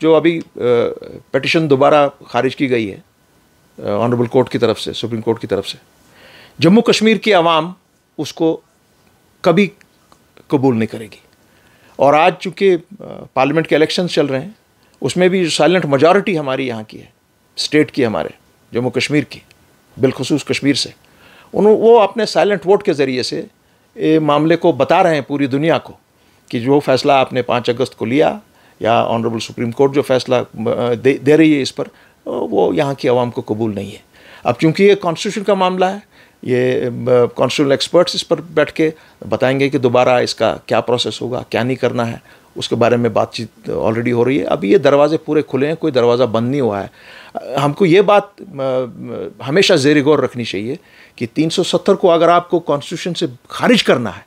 जो अभी पटिशन दोबारा खारिज की गई है ऑनरेबल कोर्ट की तरफ से सुप्रीम कोर्ट की तरफ से जम्मू कश्मीर की आवाम उसको कभी कबूल नहीं करेगी और आज चूँकि पार्लियामेंट के इलेक्शन चल रहे हैं उसमें भी साइलेंट मजॉरिटी हमारी यहाँ की है स्टेट की हमारे जम्मू कश्मीर की बिलखसूस कश्मीर से उन वो अपने साइलेंट वोट के ज़रिए से मामले को बता रहे हैं पूरी दुनिया को कि जो फैसला आपने पाँच अगस्त को लिया या ऑनरेबल सुप्रीम कोर्ट जो फैसला दे, दे रही है इस पर वो यहाँ की आवाम को कबूल नहीं है अब चूँकि ये कॉन्स्टिट्यूशन का मामला है ये कॉन्स्टिट्यूशनल एक्सपर्ट्स इस पर बैठ के बताएंगे कि दोबारा इसका क्या प्रोसेस होगा क्या नहीं करना है उसके बारे में बातचीत ऑलरेडी हो रही है अभी ये दरवाजे पूरे खुले हैं कोई दरवाज़ा बंद नहीं हुआ है हमको ये बात हमेशा जेर गौर रखनी चाहिए कि 370 को अगर आपको कॉन्स्टिट्यूशन से खारिज करना है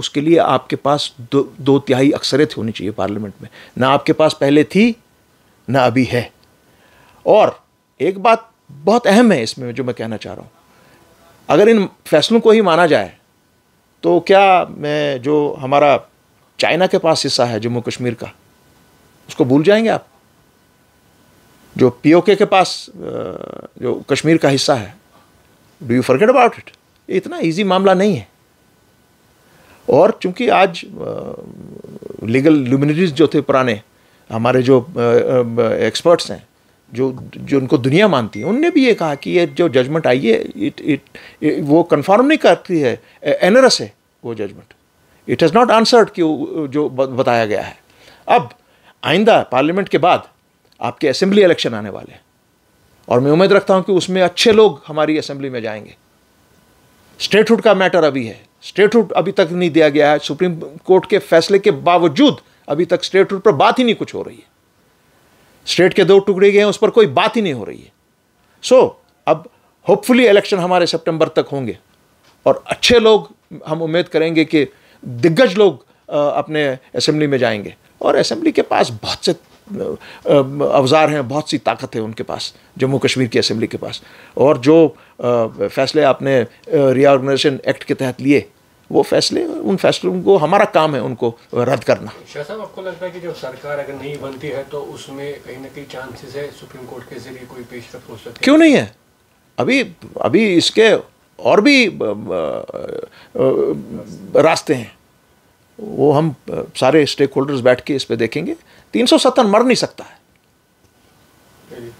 उसके लिए आपके पास दो दो तिहाई अक्सरियत होनी चाहिए पार्लियामेंट में ना आपके पास पहले थी ना अभी है और एक बात बहुत अहम है इसमें जो मैं कहना चाह रहा हूँ अगर इन फैसलों को ही माना जाए तो क्या मैं जो हमारा चाइना के पास हिस्सा है जम्मू कश्मीर का उसको भूल जाएंगे आप जो पीओके के पास जो कश्मीर का हिस्सा है do you forget about it इतना इजी मामला नहीं है और चूंकि आज लीगल ल्यूमिनरीज जो थे पुराने हमारे जो एक्सपर्ट्स हैं जो जो उनको दुनिया मानती है उनने भी ये कहा कि ये जो जजमेंट आई है इट इट वो कन्फर्म नहीं करती है एनरस है वो judgement it has not answered कि जो बताया गया है अब आइंदा पार्लियामेंट के बाद आपके असेंबली इलेक्शन आने वाले हैं और मैं उम्मीद रखता हूँ कि उसमें अच्छे लोग हमारी असेंबली में जाएंगे स्टेटहुड का मैटर अभी है स्टेटहुड अभी तक नहीं दिया गया है सुप्रीम कोर्ट के फैसले के बावजूद अभी तक स्टेटहुड पर बात ही नहीं कुछ हो रही है स्टेट के दो टुकड़े गए हैं उस पर कोई बात ही नहीं हो रही है सो so, अब होपफुली इलेक्शन हमारे सितंबर तक होंगे और अच्छे लोग हम उम्मीद करेंगे कि दिग्गज लोग अपने असेंबली में जाएंगे और असेंबली के पास बहुत से अवजार हैं बहुत सी ताकत है उनके पास जम्मू कश्मीर की असम्बली के पास और जो फैसले आपने रीऑर्गेनाइजेशन एक्ट के तहत लिए वो फैसले उन फैसलों को हमारा काम है उनको रद्द करना शाह साहब आपको लगता है कि जब सरकार अगर नहीं बनती है तो उसमें कहीं ना कहीं चांसेस है सुप्रीम कोर्ट के जरिए कोई पेश हो सकती क्यों नहीं है अभी अभी इसके और भी रास्ते हैं वो हम सारे स्टेक होल्डर्स बैठ के इस पर देखेंगे तीन सौ सत्तर मर नहीं सकता है